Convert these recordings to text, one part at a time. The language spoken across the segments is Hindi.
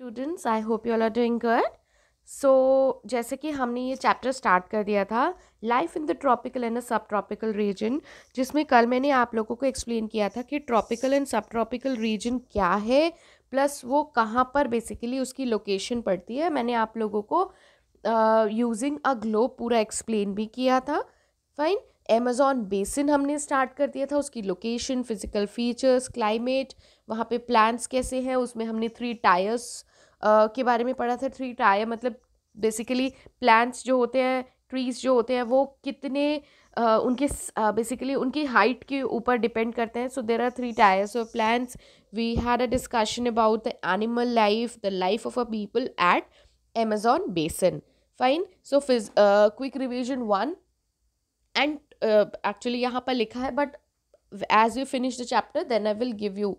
Students I hope you all are doing good so जैसे कि हमने ये चैप्टर स्टार्ट कर दिया था life in the tropical and subtropical region जिसमें कल मैंने आप लोगों को एक्सप्लेन किया था कि tropical and subtropical region क्या है प्लस वो कहाँ पर बेसिकली उसकी लोकेशन पड़ती है मैंने आप लोगों को यूजिंग अ ग्लोब पूरा एक्सप्लेन भी किया था फाइन एमेजॉन बेसिन हमने स्टार्ट कर दिया था उसकी लोकेशन फिजिकल फीचर्स क्लाइमेट वहाँ पे प्लान्स कैसे हैं उसमें हमने थ्री टायर्स के बारे में पढ़ा था थ्री टायर मतलब बेसिकली प्लांट्स जो होते हैं ट्रीज़ जो होते हैं वो कितने आ, उनके बेसिकली उनकी हाइट के ऊपर डिपेंड करते हैं so there are three tiers of plants we had a discussion about the animal life the life of a people at Amazon basin fine so this quick revision one and actually यहाँ पर लिखा है but as you finish the chapter then I will give you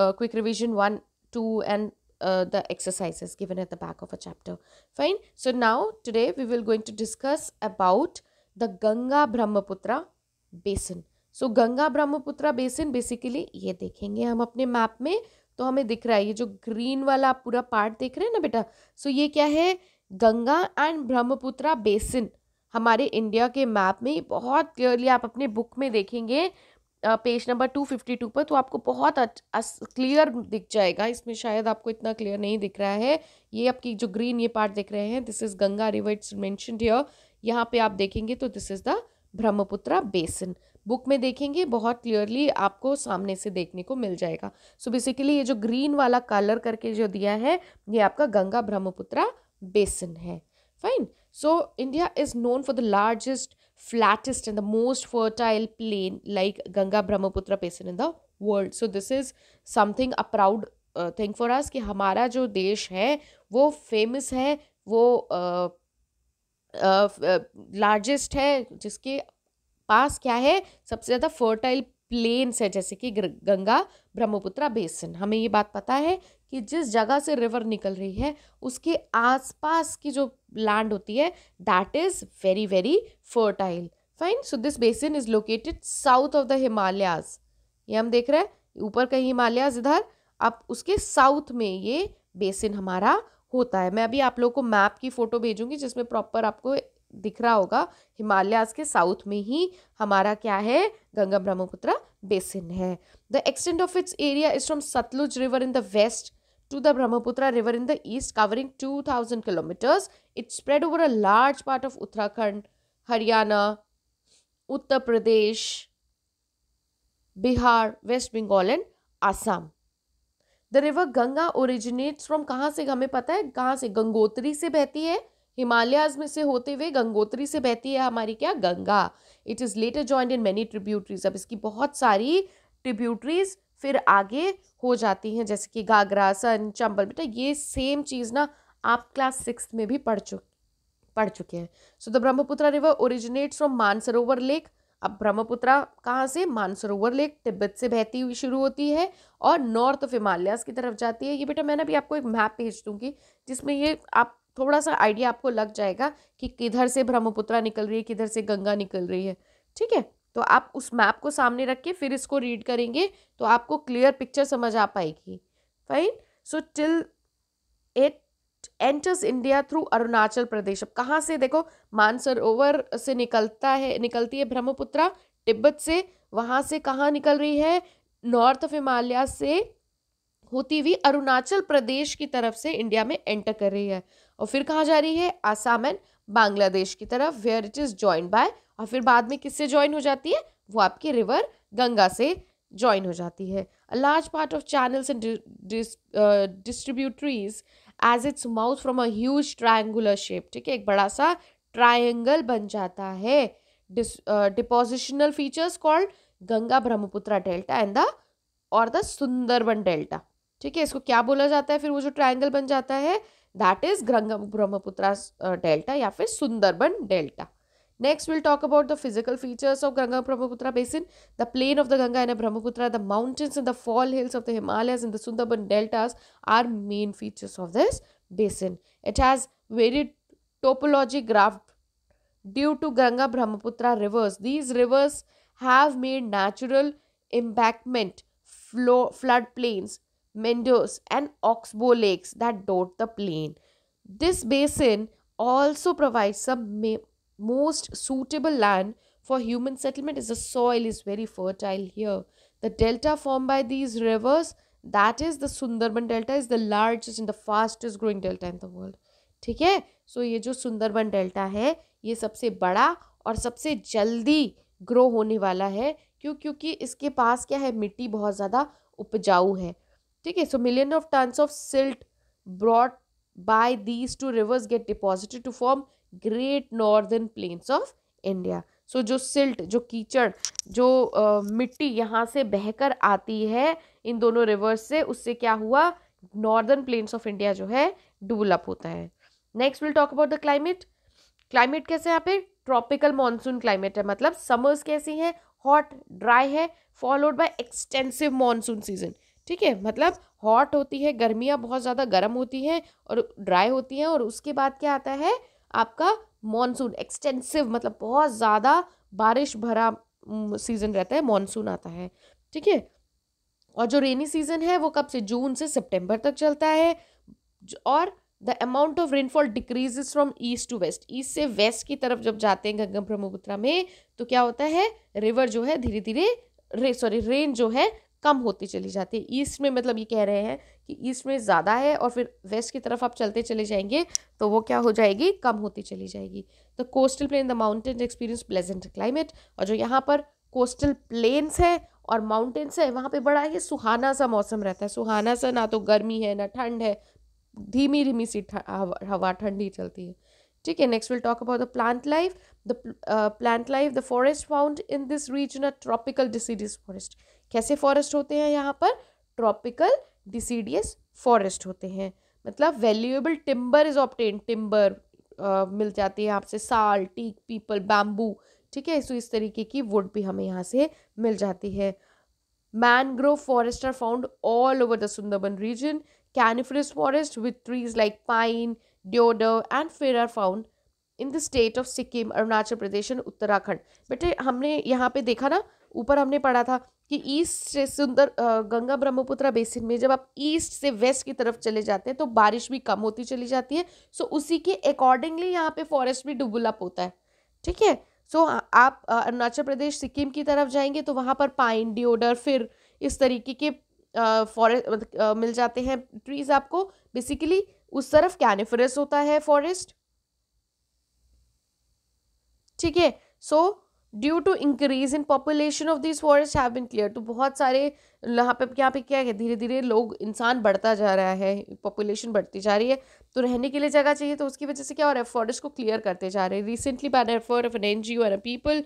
uh, quick revision 1 2 and uh, the exercises given at the back of a chapter fine so now today we will going to discuss about the ganga brahmaputra basin so so, Ganga Brahmaputra basin basically ये देखेंगे हम अपने मैप में तो हमें दिख रहा है ये जो ग्रीन वाला पूरा पार्ट देख रहे हैं ना बेटा सो so, ये क्या है गंगा एंड ब्रह्मपुत्रा बेसिन हमारे इंडिया के मैप में बहुत क्लियरली आप अपने बुक में देखेंगे page number two fifty two पर तो आपको बहुत क्लियर दिख जाएगा इसमें शायद आपको इतना क्लियर नहीं दिख रहा है ये आपकी जो ग्रीन ये पार्ट दिख रहे हैं this is Ganga river it's mentioned here यहाँ पे आप देखेंगे तो दिस इज द ब्रह्मपुत्रा बेसन बुक में देखेंगे बहुत क्लियरली आपको सामने से देखने को मिल जाएगा सो so बेसिकली ये जो ग्रीन वाला कलर करके जो दिया है ये आपका गंगा ब्रह्मपुत्रा बेसन है fine so India is known for the largest flattest and the most fertile plain like Ganga Brahmaputra basin in the world. So this is something a proud uh, thing for us कि हमारा जो देश है वो famous है वो uh, uh, uh, है जिसके पास क्या है सबसे ज़्यादा फर्टाइल प्लेन्स है जैसे कि गंगा ब्रह्मपुत्र बेसिन हमें ये बात पता है कि जिस जगह से रिवर निकल रही है उसके आसपास की जो लैंड होती है that is very very fertile fine so this basin is located south of the Himalayas ये हम देख रहे हैं ऊपर का हिमालयाज इधर अब उसके साउथ में ये बेसिन हमारा होता है मैं अभी आप लोगों को मैप की फ़ोटो भेजूंगी जिसमें प्रॉपर आपको दिख रहा होगा हिमालयाज के साउथ में ही हमारा क्या है गंगा ब्रह्मपुत्र बेसिन है the extent of its area is from Sutlej river in the west to the Brahmaputra river in the east covering two thousand kilometres it's spread over a large part of Uttarakhand Haryana Uttar Pradesh Bihar West Bengal and Assam the river Ganga originates from कहाँ से हमें पता है कहाँ से गंगोत्री से बहती है हिमालयाज में से होते हुए गंगोत्री से बहती है हमारी क्या Ganga it is later joined in many tributaries अब इसकी बहुत सारी ट्रिब्यूटरीज फिर आगे हो जाती हैं जैसे कि घाघरा सन चंबल बेटा ये सेम चीज़ ना आप क्लास सिक्स में भी पढ़ चुके पढ़ चुके हैं so the Brahmaputra river originates from Mansarovar lake अब ब्रह्मपुत्रा कहाँ से मानसरोवर लेक तिब्बत से बहती हुई शुरू होती है और नॉर्थ ऑफ हिमालयास की तरफ जाती है ये बेटा मैंने अभी आपको एक मैप भेज दूंगी जिसमें ये आप थोड़ा सा आइडिया आपको लग जाएगा कि किधर से ब्रह्मपुत्रा निकल रही है किधर से गंगा निकल रही है ठीक है तो आप उस मैप को सामने रख के फिर इसको रीड करेंगे तो आपको क्लियर पिक्चर समझ आ पाएगी fine so till it enters India through Arunachal Pradesh अब कहाँ से देखो मानसरोवर से निकलता है निकलती है ब्रह्मपुत्रा तिब्बत से वहाँ से कहाँ निकल रही है नॉर्थ ऑफ हिमालय से होती हुई अरुणाचल प्रदेश की तरफ से इंडिया में एंटर कर रही है और फिर कहाँ जा रही है आसाम एंड बांग्लादेश की तरफ where it is join by और फिर बाद में किससे ज्वाइन हो जाती है वो आपकी रिवर गंगा से ज्वाइन हो जाती है a large part of channels and distributaries as its mouth from a huge triangular shape ठीक है एक बड़ा सा ट्राइंगल बन जाता है depositional features called Ganga Brahmaputra delta and the और द सुंदरबन डेल्टा ठीक है इसको क्या बोला जाता है फिर वो जो ट्राइंगल बन जाता है दैट इज ब्रह्मपुत्र डेल्टा या फिर Sundarban delta next will talk about the physical features of Ganga Brahmaputra basin the plain of the Ganga and Brahmaputra the mountains and the fall hills of the Himalaya in the Sundarban deltas are main features of this basin it has very topology graft due to Ganga Brahmaputra rivers these rivers have made natural embankment flow flood plains Mendos, and Oxbow lakes that dot the plain. This basin also provides the most suitable land for human settlement as the soil is very fertile here. The delta formed by these rivers, that is the Sundarban delta, is the largest and the fastest growing delta in the world. ठीक है सो ये जो सुंदरबन डेल्टा है ये सबसे बड़ा और सबसे जल्दी ग्रो होने वाला है क्यों क्योंकि इसके पास क्या है मिट्टी बहुत ज़्यादा उपजाऊ है ठीक है so million of tonnes of silt brought by these two rivers get deposited to form great northern plains of India so जो सिल्ट जो कीचड़ जो आ, मिट्टी यहाँ से बहकर आती है इन दोनों रिवर्स से उससे क्या हुआ नॉर्दर्न प्लेन्स ऑफ इंडिया जो है डेवलप होता है next will talk about the climate climate कैसे यहाँ पे ट्रॉपिकल मानसून क्लाइमेट है मतलब समर्स कैसी हैं हॉट ड्राई है followed by extensive monsoon season ठीक है मतलब हॉट होती है गर्मियाँ बहुत ज़्यादा गर्म होती हैं और ड्राई होती हैं और उसके बाद क्या आता है आपका मॉनसून एक्सटेंसिव मतलब बहुत ज़्यादा बारिश भरा सीज़न रहता है मॉनसून आता है ठीक है और जो रेनी सीज़न है वो कब से जून से सितंबर तक चलता है और the amount of rainfall decrease from east to west east से वेस्ट की तरफ जब जाते हैं गंगा ब्रह्मपुत्रा में तो क्या होता है रिवर जो है धीरे धीरे रे सॉरी रेन जो है कम होती चली जाती है ईस्ट में मतलब ये कह रहे हैं कि ईस्ट में ज़्यादा है और फिर वेस्ट की तरफ आप चलते चले जाएंगे तो वो क्या हो जाएगी कम होती चली जाएगी तो coastal plain the mountain experience pleasant climate और जो यहाँ पर कोस्टल प्लेन्स है और माउंटेन्स है वहाँ पे बड़ा ही सुहाना सा मौसम रहता है सुहाना सा ना तो गर्मी है ना ठंड है धीमी धीमी सी हवा ठंडी चलती है ठीक है next will talk about the plant life the plant life the forest found in this region a tropical deciduous forest कैसे फॉरेस्ट होते हैं यहाँ पर ट्रॉपिकल डिसीडियस फॉरेस्ट होते हैं मतलब valuable timber is obtain timber मिल जाती है यहाँ से साल टीक पीपल बैम्बू ठीक है सो तो इस तरीके की वुड भी हमें यहाँ से मिल जाती है mangrove forest are found all over the Sundarban region coniferous forest with trees like pine deodar and fir are found in the state of Sikkim Arunachal Pradesh and Uttarakhand बेटे हमने यहाँ पे देखा ना ऊपर हमने पढ़ा था कि ईस्ट से सुंदर गंगा ब्रह्मपुत्रा बेसिन में जब आप ईस्ट से वेस्ट की तरफ चले जाते हैं तो बारिश भी कम होती चली जाती है सो so, उसी के अकॉर्डिंगली यहाँ पे फॉरेस्ट भी डुबुलअप होता है ठीक है सो so, आप अरुणाचल प्रदेश सिक्किम की तरफ जाएंगे तो वहाँ पर पाइन डिओडर फिर इस तरीके के फॉरेस्ट मतलब, मिल जाते हैं ट्रीज आपको बेसिकली उस तरफ कैनिफरस होता है फॉरेस्ट ठीक है so due to increase in population of this forest have been clear तो बहुत सारे यहाँ पे यहाँ पे क्या है धीरे धीरे लोग इंसान बढ़ता जा रहा है पॉपुलेशन बढ़ती जा रही है तो रहने के लिए जगह चाहिए तो उसकी वजह से क्या हो रहा है फॉरेस्ट को क्लियर करते जा रहे हैं recently by effort of an N G O people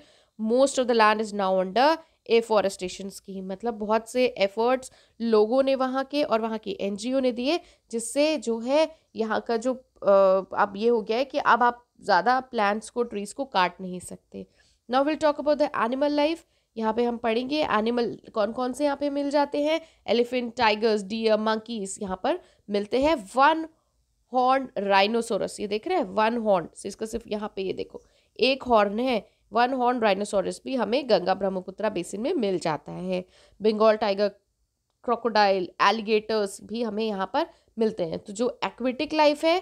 most of the land is now under afforestation scheme मतलब बहुत से एफर्ट्स लोगों ने वहाँ के और वहाँ की एन ने दिए जिससे जो है यहाँ का जो अब ये हो गया है कि अब आप ज़्यादा प्लांट्स को ट्रीज़ को काट नहीं सकते now will talk about the animal life यहाँ पे हम पढ़ेंगे एनिमल कौन कौन से यहाँ पे मिल जाते हैं एलिफेंट टाइगर्स डियर मंकीज यहाँ पर मिलते हैं वन हॉर्न राइनोसोरस ये देख रहे हैं वन हॉर्न इसका सिर्फ यहाँ पे ये देखो एक हॉर्न है वन हॉर्न डायनासोरस भी हमें गंगा ब्रह्मपुत्रा बेसिन में मिल जाता है बंगाल टाइगर क्रोकोडाइल एलिगेटर्स भी हमें यहाँ पर मिलते हैं तो जो एक्वेटिक लाइफ है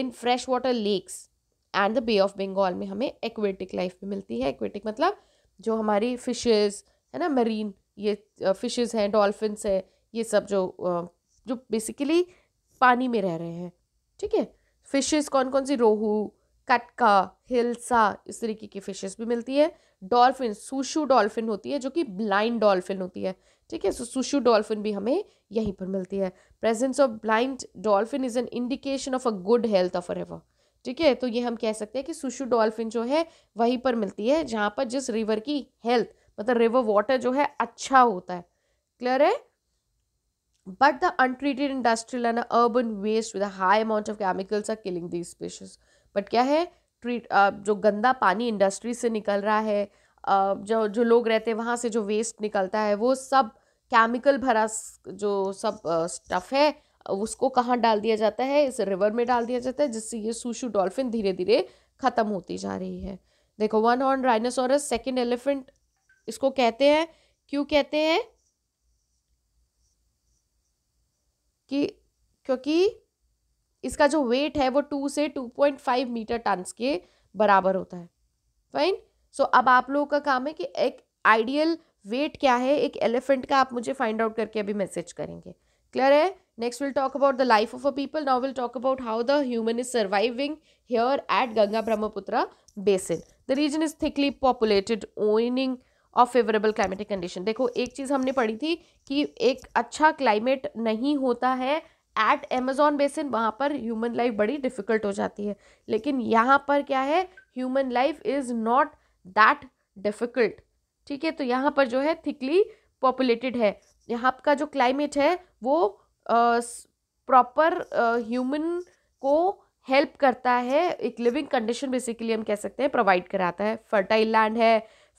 in fresh water lakes and the Bay of Bengal में हमें एक्वेटिक लाइफ भी मिलती है एक्वेटिक मतलब जो हमारी फिशेस है ना मरीन ये फिशेस हैं डॉल्फिन्स हैं ये सब जो जो बेसिकली पानी में रह रहे हैं ठीक है फिशेस कौन कौन सी रोहू कटका हिल्सा इस तरीके की फिशेस भी मिलती है डॉल्फिन सुशु डॉल्फिन होती है जो कि ब्लाइंड डॉल्फिन होती है ठीक है सो सुशु डॉल्फिन भी हमें यहीं पर मिलती है presence of blind dolphin is an indication of a good health of river ठीक है तो ये हम कह सकते हैं कि सुशु डॉल्फिन जो है वहीं पर मिलती है जहाँ पर जिस रिवर की हेल्थ मतलब रिवर वाटर जो है अच्छा होता है क्लियर है but the untreated industrial and urban waste with high amount of chemicals are killing killing these but क्या है ट्रीट जो गंदा पानी इंडस्ट्री से निकल रहा है जो जो लोग रहते हैं वहाँ से जो वेस्ट निकलता है वो सब केमिकल भरा जो सब स्टफ़ है उसको कहाँ डाल दिया जाता है इस रिवर में डाल दिया जाता है जिससे ये सुशु डॉल्फिन धीरे धीरे ख़त्म होती जा रही है देखो one horn rhinoceros second elephant इसको कहते हैं क्यों कहते हैं कि क्योंकि इसका जो वेट है वो टू से two point five metre tonnes के बराबर होता है फाइन सो so, अब आप लोगों का काम है कि एक आइडियल वेट क्या है एक एलिफेंट का आप मुझे फाइंड आउट करके अभी मैसेज करेंगे क्लियर है next will talk about the life of a people now will talk about how the human is surviving here at Ganga Brahmaputra basin the region is thickly populated owing of favourable climatic condition देखो एक चीज़ हमने पढ़ी थी कि एक अच्छा क्लाइमेट नहीं होता है एट एमेजॉन बेसिन वहाँ पर ह्यूमन लाइफ बड़ी डिफ़िकल्ट हो जाती है लेकिन यहाँ पर क्या है human life is not that difficult ठीक है तो यहाँ पर जो है थिकली पॉपुलेटेड है यहाँ का जो क्लाइमेट है वो प्रॉपर ह्यूमन को हेल्प करता है एक लिविंग कंडीशन बेसिकली हम कह सकते हैं प्रोवाइड कराता है फर्टाइल लैंड है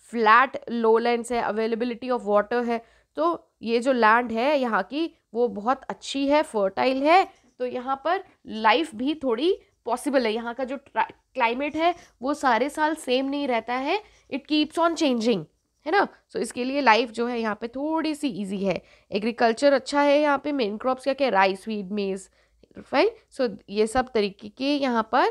फ्लैट लो लैंड है अवेलेबिलिटी ऑफ वाटर है तो ये जो लैंड है यहाँ की वो बहुत अच्छी है फर्टाइल है तो यहाँ पर लाइफ भी थोड़ी पॉसिबल है यहाँ का जो क्लाइमेट है वो सारे साल सेम नहीं रहता है इट कीप्स ऑन चेंजिंग है ना सो so, इसके लिए लाइफ जो है यहाँ पे थोड़ी सी इजी है एग्रीकल्चर अच्छा है यहाँ पे मेन क्रॉप्स क्या क्या rice wheat maize right so ये सब तरीके के यहाँ पर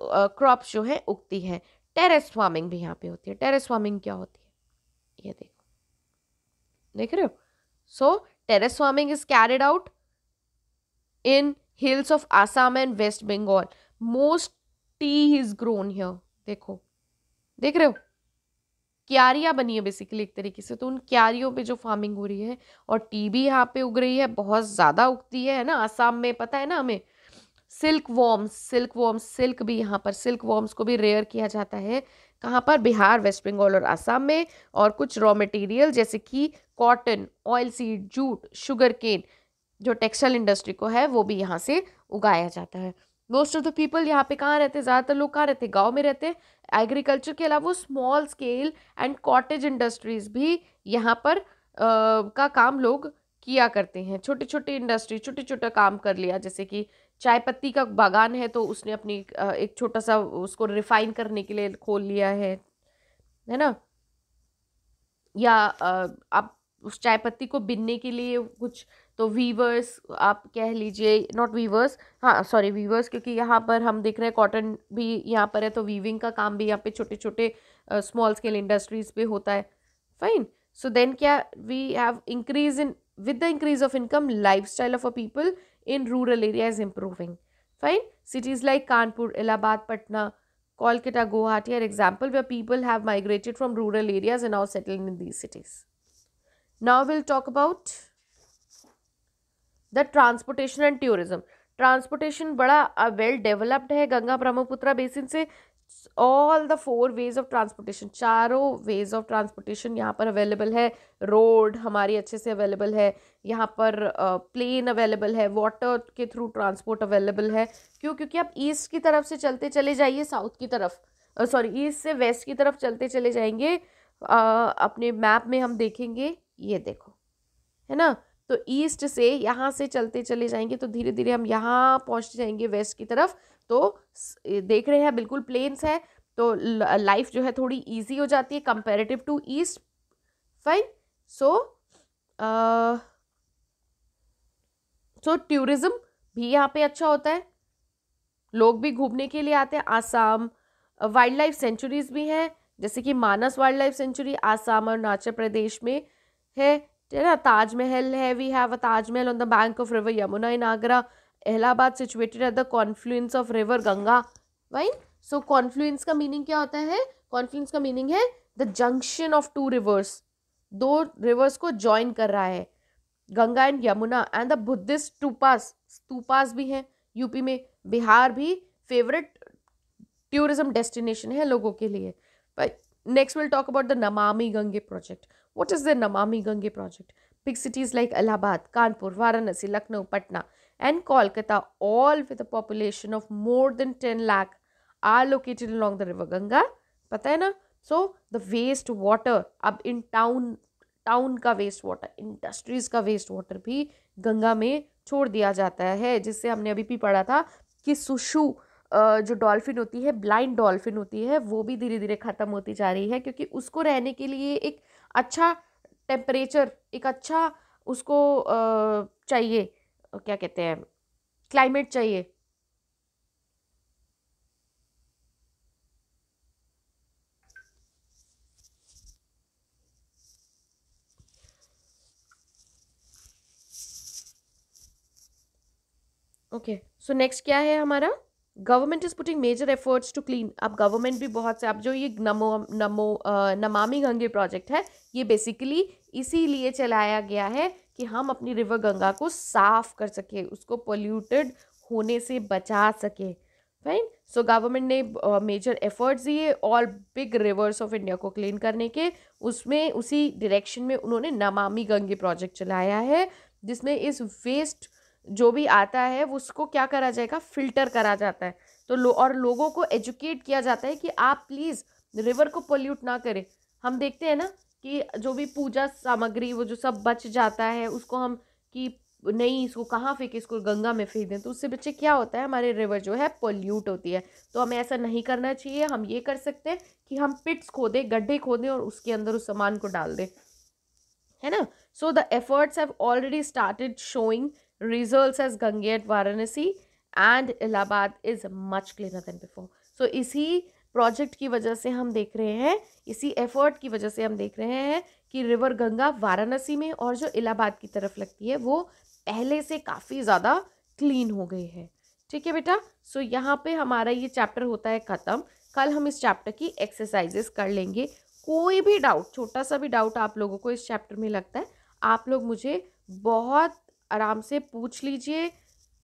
क्रॉप्स जो है उगती है टेरेस फार्मिंग भी यहाँ पे होती है टेरेस फार्मिंग क्या होती है ये देखो देख रहे हो सो so, terrace farming is carried out in hills of Assam and West Bengal. Most tea is grown here. देखो देख रहे हो क्यारिया बनी है बेसिकली एक तरीके से तो उन क्यारियों पे जो फार्मिंग हो रही है और टी भी यहाँ पे उग रही है बहुत ज़्यादा उगती है ना आसाम में पता है ना हमें silkworms silkworms silk भी यहाँ पर सिल्क वॉर्म्स को भी रेयर किया जाता है कहाँ पर बिहार वेस्ट बंगाल और आसाम में और कुछ रॉ मटेरियल जैसे कि cotton oilseed jute sugarcane जो टेक्सटाइल इंडस्ट्री को है वो भी यहाँ से उगाया जाता है मोस्ट ऑफ द पीपल यहाँ पे कहाँ रहते हैं ज़्यादातर लोग कहाँ रहते हैं गाँव में रहते हैं एग्रीकल्चर के अलावा small scale and cottage industries भी यहाँ पर आ, का काम लोग किया करते हैं छोटी छोटी इंडस्ट्री छोटे छोटा काम कर लिया जैसे कि चाय पत्ती का बागान है तो उसने अपनी एक छोटा सा उसको रिफाइन करने के लिए खोल लिया है है ना या आप उस चाय पत्ती को बिनने के लिए कुछ तो वीवर्स आप कह लीजिए नॉट वीवर्स हाँ सॉरी वीवर्स क्योंकि यहाँ पर हम देख रहे हैं कॉटन भी यहाँ पर है तो वीविंग का काम भी यहाँ पे छोटे छोटे स्मॉल स्केल इंडस्ट्रीज पे होता है फाइन सो देन क्या we have increase in with the increase of income lifestyle of a people in rural area is improving fine cities like kanpur allahabad patna kolkata guwahati are example where people have migrated from rural areas and now settled in these cities now we'll talk about the transportation and tourism transportation बड़ा वेल डेवलप्ड है गंगा ब्रह्मपुत्र बेसिन से all the four ways of transportation चारों वेज ऑफ ट्रांसपोर्टेशन यहाँ पर अवेलेबल है रोड हमारी अच्छे से अवेलेबल है यहाँ पर प्लेन अवेलेबल है वाटर के थ्रू ट्रांसपोर्ट अवेलेबल है क्यों क्योंकि आप ईस्ट की तरफ से चलते चले जाइए साउथ की तरफ सॉरी ईस्ट से वेस्ट की तरफ चलते चले जाएंगे uh, अपने मैप में हम देखेंगे ये देखो है ना तो ईस्ट से यहाँ से चलते चले जाएंगे तो धीरे धीरे हम यहाँ पहुँच जाएंगे वेस्ट की तरफ तो देख रहे हैं बिल्कुल प्लेन्स है तो लाइफ जो है थोड़ी ईजी हो जाती है comparative to east fine so so tourism भी यहाँ पे अच्छा होता है लोग भी घूमने के लिए आते हैं आसाम वाइल्ड लाइफ सेंचुरीज़ भी हैं जैसे कि Manas wildlife sanctuary Assam और अरुणाचल प्रदेश में है ना ताजमहल है we have a Taj Mahal on the bank of river Yamuna in Agra Allahabad situated at the confluence of river Ganga wine so confluence का मीनिंग क्या होता है कॉन्फ्लुएंस का मीनिंग है the junction of two rivers दो रिवर्स को ज्वाइन कर रहा है Ganga and Yamuna and the Buddhist टूपास स्तूपास भी हैं यूपी में बिहार भी फेवरेट टूरिज्म डेस्टिनेशन है लोगों के लिए next will talk about the Namami Gange project what is the Namami Gange project big cities like Allahabad Kanpur Varanasi Lucknow Patna and Kolkata, all with a population of more than 10 lakh, are located along the river Ganga. पता है ना सो द वेस्ट वाटर अब इन town, टाउन का वेस्ट वाटर इंडस्ट्रीज़ का वेस्ट वाटर भी गंगा में छोड़ दिया जाता है जिससे हमने अभी भी पढ़ा था कि सुशु जो डॉल्फिन होती है ब्लाइंड डॉल्फिन होती है वो भी धीरे धीरे ख़त्म होती जा रही है क्योंकि उसको रहने के लिए एक अच्छा टेम्परेचर एक अच्छा उसको चाहिए तो क्या कहते हैं क्लाइमेट चाहिए ओके सो नेक्स्ट क्या है हमारा government is putting major efforts to clean अब गवर्नमेंट भी बहुत से अब जो ये नमो नमो नमामि गंगे प्रोजेक्ट है ये बेसिकली इसीलिए चलाया गया है कि हम अपनी रिवर गंगा को साफ कर सकें उसको पोल्यूटेड होने से बचा सकें फाइन सो गवर्नमेंट ने मेजर एफर्ट्स दिए और बिग रिवर्स ऑफ इंडिया को क्लीन करने के उसमें उसी डायरेक्शन में उन्होंने नमामि गंगे प्रोजेक्ट चलाया है जिसमें इस वेस्ट जो भी आता है उसको क्या करा जाएगा फिल्टर करा जाता है तो लो और लोगों को एजुकेट किया जाता है कि आप प्लीज़ रिवर को पोल्यूट ना करें हम देखते हैं ना कि जो भी पूजा सामग्री वो जो सब बच जाता है उसको हम कि नहीं इसको कहाँ फेंके इसको गंगा में फेंक दें तो उससे बच्चे क्या होता है हमारे रिवर जो है पोल्यूट होती है तो हमें ऐसा नहीं करना चाहिए हम ये कर सकते हैं कि हम पिट्स खोदें गड्ढे खोदें और उसके अंदर उस सामान को डाल दें है ना so the efforts have already started showing result as Gange at Varanasi and Allahabad is much cleaner than before so इसी प्रोजेक्ट की वजह से हम देख रहे हैं इसी एफर्ट की वजह से हम देख रहे हैं कि रिवर गंगा वाराणसी में और जो इलाहाबाद की तरफ लगती है वो पहले से काफ़ी ज़्यादा क्लीन हो गई है ठीक है बेटा सो so, यहाँ पे हमारा ये चैप्टर होता है ख़त्म कल हम इस चैप्टर की एक्सरसाइजेस कर लेंगे कोई भी डाउट छोटा सा भी डाउट आप लोगों को इस चैप्टर में लगता है आप लोग मुझे बहुत आराम से पूछ लीजिए